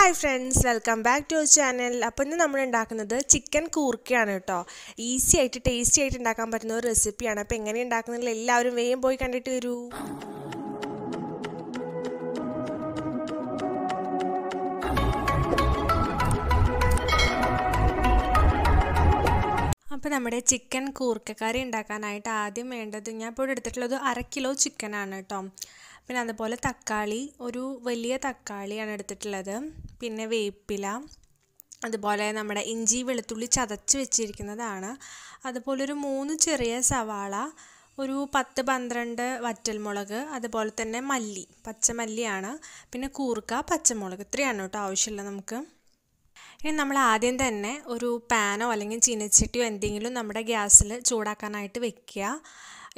hi friends welcome back to channel അപ്പോൾ ഇന്ന് നമ്മൾ ഉണ്ടാക്കുന്നത് ചിക്കൻ കൂർക്കയാണ് കേട്ടോ ഈസി ആയിട്ട് ടേസ്റ്റി ആയിട്ട് ഉണ്ടാക്കാൻ പറ്റുന്ന ഒരു റെസിപ്പിയാണ് അപ്പോൾ എങ്ങനെ ഉണ്ടാക്കുന്നില്ല എല്ലാവരും വേഗം പോയി കണ്ടിട്ട് വരൂ അപ്പോൾ നമ്മുടെ ചിക്കൻ കൂർക്കക്കറി ഉണ്ടാക്കാനായിട്ട് ആദ്യം വേണ്ടത് ഞാൻ ഇപ്പോൾ എടുത്തിട്ടുള്ളത് അര കിലോ ചിക്കനാണ് കേട്ടോ പിന്നെ അതുപോലെ തക്കാളി ഒരു വലിയ തക്കാളിയാണ് എടുത്തിട്ടുള്ളത് പിന്നെ വേപ്പില അതുപോലെ നമ്മുടെ ഇഞ്ചി വെളുത്തുള്ളി ചതച്ച് വെച്ചിരിക്കുന്നതാണ് അതുപോലെ ഒരു മൂന്ന് ചെറിയ സവാള ഒരു പത്ത് പന്ത്രണ്ട് വറ്റൽമുളക് അതുപോലെ തന്നെ മല്ലി പച്ചമല്ലിയാണ് പിന്നെ കൂർക്ക പച്ചമുളക് ഇത്രയാണ് കേട്ടോ ആവശ്യമുള്ളത് നമുക്ക് ഇനി നമ്മൾ ആദ്യം തന്നെ ഒരു പാനോ അല്ലെങ്കിൽ ചീനച്ചട്ടിയോ എന്തെങ്കിലും നമ്മുടെ ഗ്യാസിൽ ചൂടാക്കാനായിട്ട് വെക്കുക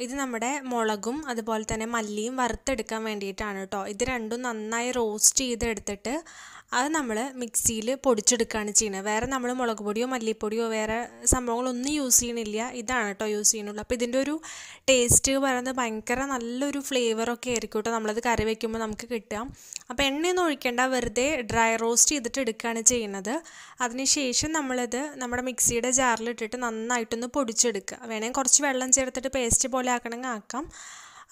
ഇത് നമ്മുടെ മുളകും അതുപോലെ തന്നെ മല്ലിയും വറുത്തെടുക്കാൻ വേണ്ടിയിട്ടാണ് കേട്ടോ ഇത് രണ്ടും നന്നായി റോസ്റ്റ് ചെയ്തെടുത്തിട്ട് അത് നമ്മൾ മിക്സിയിൽ പൊടിച്ചെടുക്കുകയാണ് ചെയ്യുന്നത് വേറെ നമ്മൾ മുളക് പൊടിയോ മല്ലിപ്പൊടിയോ വേറെ സംഭവങ്ങളൊന്നും യൂസ് ചെയ്യണില്ല ഇതാണ് കേട്ടോ യൂസ് ചെയ്യണുള്ളൂ അപ്പോൾ ഇതിൻ്റെ ഒരു ടേസ്റ്റ് പറയുന്നത് ഭയങ്കര നല്ലൊരു ഫ്ലേവറൊക്കെ ആയിരിക്കും കേട്ടോ നമ്മളത് കറി വയ്ക്കുമ്പോൾ നമുക്ക് കിട്ടുക അപ്പോൾ എണ്ണയൊന്നും ഒഴിക്കേണ്ട വെറുതെ ഡ്രൈ റോസ്റ്റ് ചെയ്തിട്ട് എടുക്കുകയാണ് ചെയ്യുന്നത് അതിനുശേഷം നമ്മളത് നമ്മുടെ മിക്സിയുടെ ജാറിലിട്ടിട്ട് നന്നായിട്ടൊന്ന് പൊടിച്ചെടുക്കുക വേണമെങ്കിൽ കുറച്ച് വെള്ളം ചേർത്തിട്ട് പേസ്റ്റ് പോലെ ആക്കണമെങ്കിൽ ആക്കാം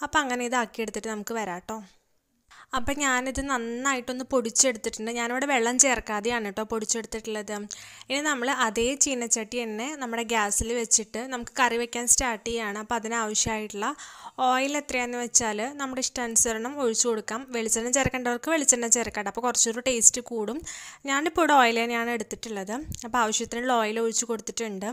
അപ്പോൾ അങ്ങനെ ഇതാക്കിയെടുത്തിട്ട് നമുക്ക് വരാം കേട്ടോ അപ്പം ഞാനിത് നന്നായിട്ടൊന്ന് പൊടിച്ചെടുത്തിട്ടുണ്ട് ഞാനിവിടെ വെള്ളം ചേർക്കാതെയാണ് കേട്ടോ പൊടിച്ചെടുത്തിട്ടുള്ളത് ഇനി നമ്മൾ അതേ ചീനച്ചട്ടി തന്നെ നമ്മുടെ ഗ്യാസിൽ വെച്ചിട്ട് നമുക്ക് കറി വയ്ക്കാൻ സ്റ്റാർട്ട് ചെയ്യുകയാണ് അപ്പോൾ അതിനാവശ്യമായിട്ടുള്ള ഓയിൽ എത്രയാണെന്ന് വെച്ചാൽ നമ്മുടെ ഇഷ്ടാനുസരണം ഒഴിച്ചു കൊടുക്കാം വെളിച്ചെണ്ണ ചേർക്കേണ്ടവർക്ക് വെളിച്ചെണ്ണ ചേർക്കട്ടെ അപ്പോൾ കുറച്ചൊരു ടേസ്റ്റ് കൂടും ഞാനിപ്പോൾ ഇവിടെ ഓയിൽ തന്നെയാണ് എടുത്തിട്ടുള്ളത് അപ്പോൾ ആവശ്യത്തിനുള്ള ഓയിൽ ഒഴിച്ചു കൊടുത്തിട്ടുണ്ട്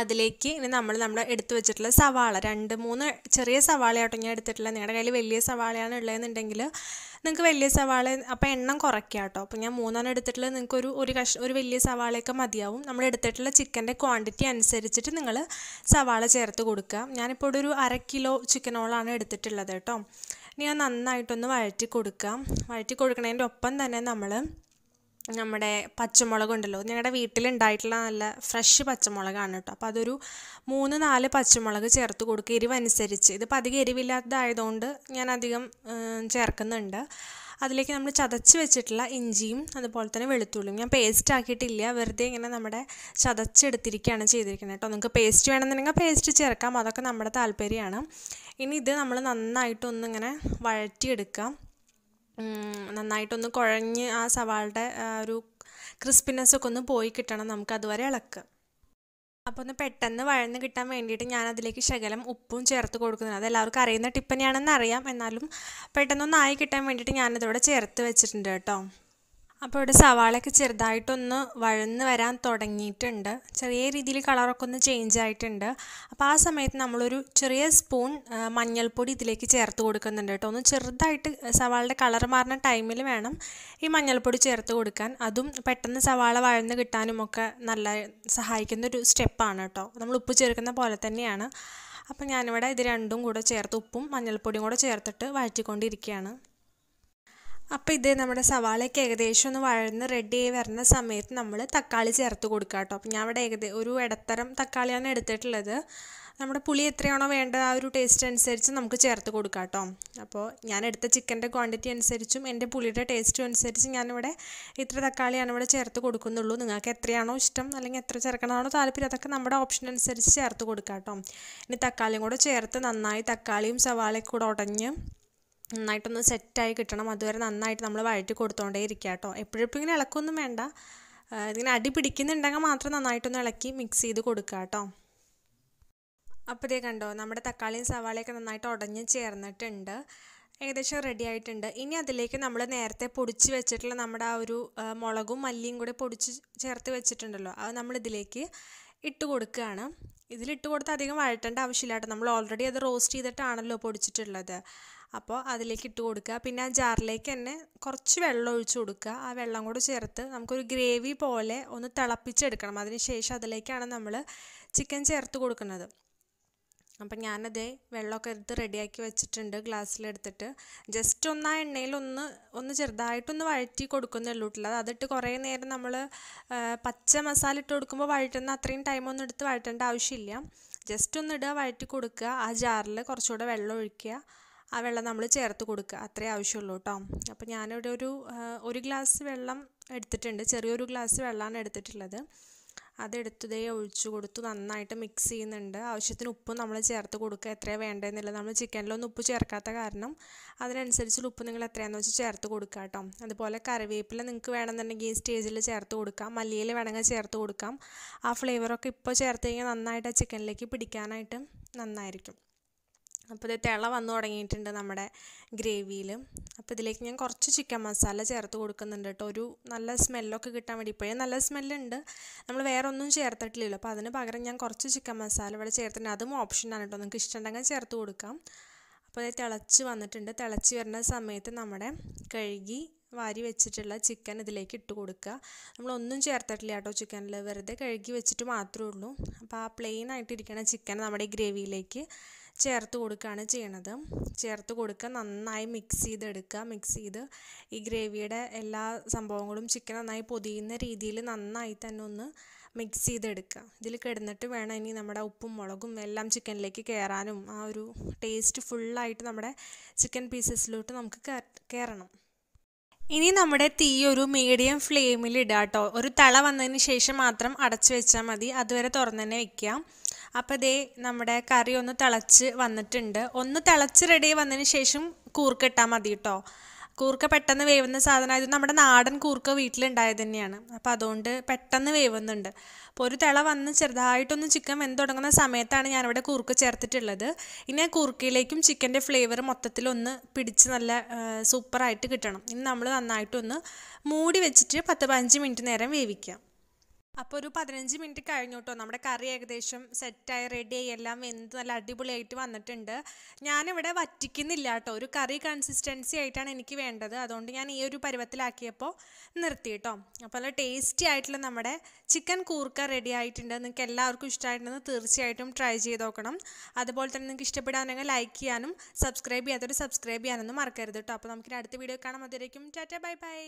അതിലേക്ക് ഇനി നമ്മൾ നമ്മൾ എടുത്തു വെച്ചിട്ടുള്ള സവാള രണ്ട് മൂന്ന് ചെറിയ സവാളയാട്ടോ ഞാൻ എടുത്തിട്ടുള്ളത് നിങ്ങളുടെ കയ്യിൽ വലിയ സവാളയാണ് ഉള്ളതെന്നുണ്ടെങ്കിൽ നിങ്ങൾക്ക് വലിയ സവാള അപ്പോൾ എണ്ണം കുറയ്ക്കുക കേട്ടോ അപ്പോൾ ഞാൻ മൂന്നെണ്ണം എടുത്തിട്ടുള്ളത് നിങ്ങൾക്ക് ഒരു ഒരു കഷ് ഒരു വലിയ സവാളയൊക്കെ മതിയാവും നമ്മൾ എടുത്തിട്ടുള്ള ചിക്കൻ്റെ ക്വാണ്ടിറ്റി അനുസരിച്ചിട്ട് നിങ്ങൾ സവാള ചേർത്ത് കൊടുക്കുക ഞാനിപ്പോൾ ഒരു അര കിലോ ചിക്കനോളാണ് എടുത്തിട്ടുള്ളത് കേട്ടോ ഇനി ഞാൻ നന്നായിട്ടൊന്ന് വഴറ്റി കൊടുക്കാം വഴറ്റി കൊടുക്കുന്നതിൻ്റെ ഒപ്പം തന്നെ നമ്മൾ നമ്മുടെ പച്ചമുളക് ഉണ്ടല്ലോ ഞങ്ങളുടെ വീട്ടിലുണ്ടായിട്ടുള്ള നല്ല ഫ്രഷ് പച്ചമുളകാണ് കേട്ടോ അപ്പോൾ അതൊരു മൂന്ന് നാല് പച്ചമുളക് ചേർത്ത് കൊടുക്കുക എരിവനുസരിച്ച് ഇതിപ്പോൾ അധികം എരിവില്ലാത്തതായതുകൊണ്ട് ഞാൻ അധികം ചേർക്കുന്നുണ്ട് അതിലേക്ക് നമ്മൾ ചതച്ച് വെച്ചിട്ടുള്ള ഇഞ്ചിയും അതുപോലെ തന്നെ വെളുത്തുള്ളിയും ഞാൻ പേസ്റ്റ് ആക്കിയിട്ടില്ല വെറുതെ ഇങ്ങനെ നമ്മുടെ ചതച്ചെടുത്തിരിക്കുകയാണ് ചെയ്തിരിക്കുന്നത് കേട്ടോ നിങ്ങൾക്ക് പേസ്റ്റ് വേണമെന്നുണ്ടെങ്കിൽ പേസ്റ്റ് ചേർക്കാം അതൊക്കെ നമ്മുടെ താല്പര്യമാണ് ഇനി ഇത് നമ്മൾ നന്നായിട്ടൊന്നിങ്ങനെ വഴറ്റിയെടുക്കാം നന്നായിട്ടൊന്ന് കുഴഞ്ഞ് ആ സവാളയുടെ ഒരു ക്രിസ്പിനെസ് ഒക്കെ ഒന്ന് പോയി കിട്ടണം നമുക്ക് അതുവരെ ഇളക്കുക അപ്പോൾ ഒന്ന് പെട്ടെന്ന് വഴന്ന് കിട്ടാൻ വേണ്ടിയിട്ട് ഞാൻ അതിലേക്ക് ശകലം ഉപ്പും ചേർത്ത് കൊടുക്കുന്നുണ്ട് അത് എല്ലാവർക്കും അറിയുന്ന ടിപ്പ് തന്നെയാണെന്ന് അറിയാം എന്നാലും പെട്ടെന്നൊന്നായി കിട്ടാൻ വേണ്ടിയിട്ട് ഞാനതോടെ ചേർത്ത് വെച്ചിട്ടുണ്ട് കേട്ടോ അപ്പോൾ ഇവിടെ സവാളയൊക്കെ ചെറുതായിട്ടൊന്ന് വഴന്ന് വരാൻ തുടങ്ങിയിട്ടുണ്ട് ചെറിയ രീതിയിൽ കളറൊക്കെ ഒന്ന് ചേഞ്ച് ആയിട്ടുണ്ട് അപ്പോൾ ആ സമയത്ത് നമ്മളൊരു ചെറിയ സ്പൂൺ മഞ്ഞൾപ്പൊടി ഇതിലേക്ക് ചേർത്ത് കൊടുക്കുന്നുണ്ട് കേട്ടോ ഒന്ന് ചെറുതായിട്ട് സവാളയുടെ കളർ മാറുന്ന ടൈമിൽ വേണം ഈ മഞ്ഞൾപ്പൊടി ചേർത്ത് കൊടുക്കാൻ അതും പെട്ടെന്ന് സവാള വഴന്ന് കിട്ടാനും ഒക്കെ നല്ല സഹായിക്കുന്ന ഒരു സ്റ്റെപ്പാണ് കേട്ടോ നമ്മൾ ഉപ്പ് ചേർക്കുന്ന പോലെ തന്നെയാണ് അപ്പോൾ ഞാനിവിടെ ഇത് രണ്ടും കൂടെ ചേർത്ത് ഉപ്പും മഞ്ഞൾപ്പൊടിയും കൂടെ ചേർത്തിട്ട് വഴറ്റിക്കൊണ്ടിരിക്കുകയാണ് അപ്പോൾ ഇത് നമ്മുടെ സവാളയൊക്കെ ഏകദേശം ഒന്ന് വഴന്ന് റെഡി ആയി വരുന്ന സമയത്ത് നമ്മൾ തക്കാളി ചേർത്ത് കൊടുക്കുക കേട്ടോ അപ്പോൾ ഞാൻ ഇവിടെ ഏകദേശം ഒരു ഇടത്തരം തക്കാളിയാണ് എടുത്തിട്ടുള്ളത് നമ്മുടെ പുളി എത്രയാണോ വേണ്ടത് ആ ഒരു ടേസ്റ്റ് അനുസരിച്ച് നമുക്ക് ചേർത്ത് കൊടുക്കാം കേട്ടോ അപ്പോൾ ഞാൻ എടുത്ത ചിക്കൻ്റെ ക്വാണ്ടിറ്റി അനുസരിച്ചും എൻ്റെ പുളിയുടെ ടേസ്റ്റും അനുസരിച്ച് ഞാനിവിടെ ഇത്ര തക്കാളിയാണ് ഇവിടെ ചേർത്ത് കൊടുക്കുന്നുള്ളൂ നിങ്ങൾക്ക് എത്രയാണോ ഇഷ്ടം അല്ലെങ്കിൽ എത്ര ചേർക്കണമാണോ താല്പര്യം അതൊക്കെ നമ്മുടെ ഓപ്ഷൻ അനുസരിച്ച് ചേർത്ത് കൊടുക്കാം കേട്ടോ ഇനി തക്കാളിയും കൂടെ ചേർത്ത് നന്നായി തക്കാളിയും സവാളയും കൂടെ ഉടഞ്ഞ് നന്നായിട്ടൊന്ന് സെറ്റായി കിട്ടണം അതുവരെ നന്നായിട്ട് നമ്മൾ വഴറ്റി കൊടുത്തോണ്ടേ ഇരിക്കുക കേട്ടോ എപ്പോഴെപ്പോൾ ഇങ്ങനെ ഇളക്കൊന്നും വേണ്ട ഇങ്ങനെ അടി പിടിക്കുന്നുണ്ടെങ്കിൽ മാത്രം നന്നായിട്ടൊന്ന് ഇളക്കി മിക്സ് ചെയ്ത് കൊടുക്കുക കേട്ടോ അപ്പോൾ ഇതേ കണ്ടോ നമ്മുടെ തക്കാളിയും സവാളയൊക്കെ നന്നായിട്ട് ഉടഞ്ഞ് ചേർന്നിട്ടുണ്ട് ഏകദേശം റെഡി ആയിട്ടുണ്ട് ഇനി അതിലേക്ക് നമ്മൾ നേരത്തെ പൊടിച്ച് വെച്ചിട്ടുള്ള നമ്മുടെ ആ ഒരു മുളകും മല്ലിയും കൂടെ പൊടിച്ച് ചേർത്ത് വെച്ചിട്ടുണ്ടല്ലോ അത് നമ്മൾ ഇതിലേക്ക് ഇട്ട് കൊടുക്കുകയാണ് ഇതിലിട്ട് കൊടുത്ത് അധികം വഴറ്റേണ്ട ആവശ്യമില്ല കേട്ടോ നമ്മൾ ഓൾറെഡി അത് റോസ്റ്റ് ചെയ്തിട്ടാണല്ലോ പൊടിച്ചിട്ടുള്ളത് അപ്പോൾ അതിലേക്ക് ഇട്ട് കൊടുക്കുക പിന്നെ ആ ജാറിലേക്ക് തന്നെ കുറച്ച് വെള്ളം ഒഴിച്ച് കൊടുക്കുക ആ വെള്ളം കൂടെ ചേർത്ത് നമുക്കൊരു ഗ്രേവി പോലെ ഒന്ന് തിളപ്പിച്ചെടുക്കണം അതിന് ശേഷം അതിലേക്കാണ് നമ്മൾ ചിക്കൻ ചേർത്ത് കൊടുക്കുന്നത് അപ്പം ഞാനത് വെള്ളമൊക്കെ എടുത്ത് റെഡിയാക്കി വെച്ചിട്ടുണ്ട് ഗ്ലാസ്സിലെടുത്തിട്ട് ജസ്റ്റ് ഒന്ന് ആ എണ്ണയിൽ ഒന്ന് ഒന്ന് ചെറുതായിട്ടൊന്ന് വഴറ്റി കൊടുക്കുന്നുള്ളൂ കേട്ടോ അതിട്ട് കുറേ നേരം നമ്മൾ പച്ച മസാല ഇട്ട് കൊടുക്കുമ്പോൾ വഴറ്റുന്ന അത്രയും ടൈമൊന്നും എടുത്ത് വഴറ്റേണ്ട ആവശ്യമില്ല ജസ്റ്റ് ഒന്ന് ഇടുക വഴറ്റി കൊടുക്കുക ആ ജാറിൽ കുറച്ചുകൂടെ വെള്ളം ഒഴിക്കുക ആ വെള്ളം നമ്മൾ ചേർത്ത് കൊടുക്കുക അത്രേ ആവശ്യമുള്ളൂ കേട്ടോ അപ്പോൾ ഞാനിവിടെ ഒരു ഒരു ഗ്ലാസ് വെള്ളം എടുത്തിട്ടുണ്ട് ചെറിയൊരു ഗ്ലാസ് വെള്ളമാണ് എടുത്തിട്ടുള്ളത് അതെടുത്തതേ ഒഴിച്ചു കൊടുത്തു നന്നായിട്ട് മിക്സ് ചെയ്യുന്നുണ്ട് ആവശ്യത്തിന് ഉപ്പും നമ്മൾ ചേർത്ത് കൊടുക്കുക എത്രയാണ് വേണ്ടതെന്നില്ല നമ്മൾ ചിക്കനിലൊന്നും ഉപ്പ് ചേർക്കാത്ത കാരണം അതിനനുസരിച്ച് ഉപ്പ് നിങ്ങൾ എത്രയാണെന്ന് വെച്ച് ചേർത്ത് കൊടുക്കുക കേട്ടോ അതുപോലെ കറിവേപ്പില നിങ്ങൾക്ക് വേണമെന്നുണ്ടെങ്കിൽ ഈ സ്റ്റേജിൽ ചേർത്ത് കൊടുക്കാം മല്ലിയിൽ വേണമെങ്കിൽ ചേർത്ത് കൊടുക്കാം ആ ഫ്ലേവറൊക്കെ ഇപ്പോൾ ചേർത്ത് കഴിഞ്ഞാൽ നന്നായിട്ട് ആ ചിക്കനിലേക്ക് പിടിക്കാനായിട്ട് നന്നായിരിക്കും അപ്പോൾ ഇത് തിള വന്നു തുടങ്ങിയിട്ടുണ്ട് നമ്മുടെ ഗ്രേവിയിൽ അപ്പോൾ ഇതിലേക്ക് ഞാൻ കുറച്ച് ചിക്കൻ മസാല ചേർത്ത് കൊടുക്കുന്നുണ്ട് കേട്ടോ ഒരു നല്ല സ്മെല്ലൊക്കെ കിട്ടാൻ വേണ്ടി ഇപ്പോഴേ നല്ല സ്മെല്ലുണ്ട് നമ്മൾ വേറെ ഒന്നും ചേർത്തിട്ടില്ലല്ലോ അപ്പോൾ അതിന് പകരം ഞാൻ കുറച്ച് ചിക്കൻ മസാല ഇവിടെ ചേർത്തിട്ടുണ്ട് അതും ഓപ്ഷനാണ് കേട്ടോ നിങ്ങൾക്ക് ഇഷ്ടമുണ്ടെങ്കിൽ ചേർത്ത് കൊടുക്കാം അപ്പോൾ അത് തിളച്ച് വന്നിട്ടുണ്ട് തിളച്ച് വരുന്ന സമയത്ത് നമ്മുടെ കഴുകി വാരി വെച്ചിട്ടുള്ള ചിക്കൻ ഇതിലേക്ക് ഇട്ട് കൊടുക്കുക നമ്മളൊന്നും ചേർത്തിട്ടില്ല കേട്ടോ ചിക്കനിൽ വെറുതെ കഴുകി വെച്ചിട്ട് മാത്രമേ ഉള്ളൂ അപ്പോൾ ആ പ്ലെയിൻ ആയിട്ടിരിക്കുന്ന ചിക്കൻ നമ്മുടെ ഗ്രേവിയിലേക്ക് ചേർത്ത് കൊടുക്കുകയാണ് ചെയ്യണത് ചേർത്ത് കൊടുക്കുക നന്നായി മിക്സ് ചെയ്തെടുക്കുക മിക്സ് ചെയ്ത് ഈ ഗ്രേവിയുടെ എല്ലാ സംഭവങ്ങളും ചിക്കൻ നന്നായി പൊതിയുന്ന രീതിയിൽ നന്നായി തന്നെ ഒന്ന് മിക്സ് ചെയ്തെടുക്കുക ഇതിൽ കിടന്നിട്ട് വേണം ഇനി നമ്മുടെ ഉപ്പും മുളകും എല്ലാം ചിക്കനിലേക്ക് കയറാനും ആ ഒരു ടേസ്റ്റ് ഫുള്ളായിട്ട് നമ്മുടെ ചിക്കൻ പീസസിലോട്ട് നമുക്ക് കയറണം ഇനി നമ്മുടെ തീ ഒരു മീഡിയം ഫ്ലെയിമിൽ ഇടാട്ടോ ഒരു തള വന്നതിന് ശേഷം മാത്രം അടച്ചു വെച്ചാൽ മതി അതുവരെ തുറന്നു തന്നെ വെക്കാം അപ്പോൾ ദേ നമ്മുടെ കറി ഒന്ന് തിളച്ച് വന്നിട്ടുണ്ട് ഒന്ന് തിളച്ച് റെഡി വന്നതിന് ശേഷം ഇട്ടാൽ മതി കേട്ടോ കൂർക്ക പെട്ടെന്ന് വേവുന്ന സാധനമായത് നമ്മുടെ നാടൻ കൂർക്ക വീട്ടിലുണ്ടായത് തന്നെയാണ് അപ്പോൾ അതുകൊണ്ട് പെട്ടെന്ന് വേവുന്നുണ്ട് അപ്പോൾ ഒരു തിള വന്ന് ചെറുതായിട്ടൊന്ന് ചിക്കൻ വെന്ത് തുടങ്ങുന്ന സമയത്താണ് ഞാനിവിടെ കൂർക്ക ചേർത്തിട്ടുള്ളത് ഇനി ആ കൂർക്കയിലേക്കും ചിക്കൻ്റെ ഫ്ലേവർ മൊത്തത്തിലൊന്ന് പിടിച്ച് നല്ല സൂപ്പറായിട്ട് കിട്ടണം ഇനി നമ്മൾ നന്നായിട്ടൊന്ന് മൂടി വെച്ചിട്ട് പത്ത് പതിനഞ്ച് മിനിറ്റ് നേരം വേവിക്കാം അപ്പോൾ ഒരു പതിനഞ്ച് മിനിറ്റ് കഴിഞ്ഞു കേട്ടോ നമ്മുടെ കറി ഏകദേശം സെറ്റായി റെഡിയായി എല്ലാം എന്ത് നല്ല അടിപൊളിയായിട്ട് വന്നിട്ടുണ്ട് ഞാനിവിടെ വറ്റിക്കുന്നില്ല കേട്ടോ ഒരു കറി കൺസിസ്റ്റൻസി ആയിട്ടാണ് എനിക്ക് വേണ്ടത് അതുകൊണ്ട് ഞാൻ ഈ ഒരു പരുവത്തിലാക്കിയപ്പോൾ നിർത്തി കേട്ടോ അപ്പോൾ നല്ല ടേസ്റ്റി ആയിട്ടുള്ള നമ്മുടെ ചിക്കൻ കൂർക്ക റെഡി ആയിട്ടുണ്ട് നിങ്ങൾക്ക് എല്ലാവർക്കും ഇഷ്ടമായിട്ടുണ്ടെന്ന് തീർച്ചയായിട്ടും ട്രൈ ചെയ്ത് നോക്കണം അതുപോലെ തന്നെ നിങ്ങൾക്ക് ഇഷ്ടപ്പെടാനെങ്കിൽ ലൈക്ക് ചെയ്യാനും സബ്സ്ക്രൈബ് ചെയ്യാത്തവർ സബ്സ്ക്രൈബ് ചെയ്യാനൊന്നും മറക്കരുത് കേട്ടോ അപ്പോൾ നമുക്കിനി അടുത്ത വീഡിയോ കാണാൻ അതുവരേക്കും ടാറ്റ ബൈ ബൈ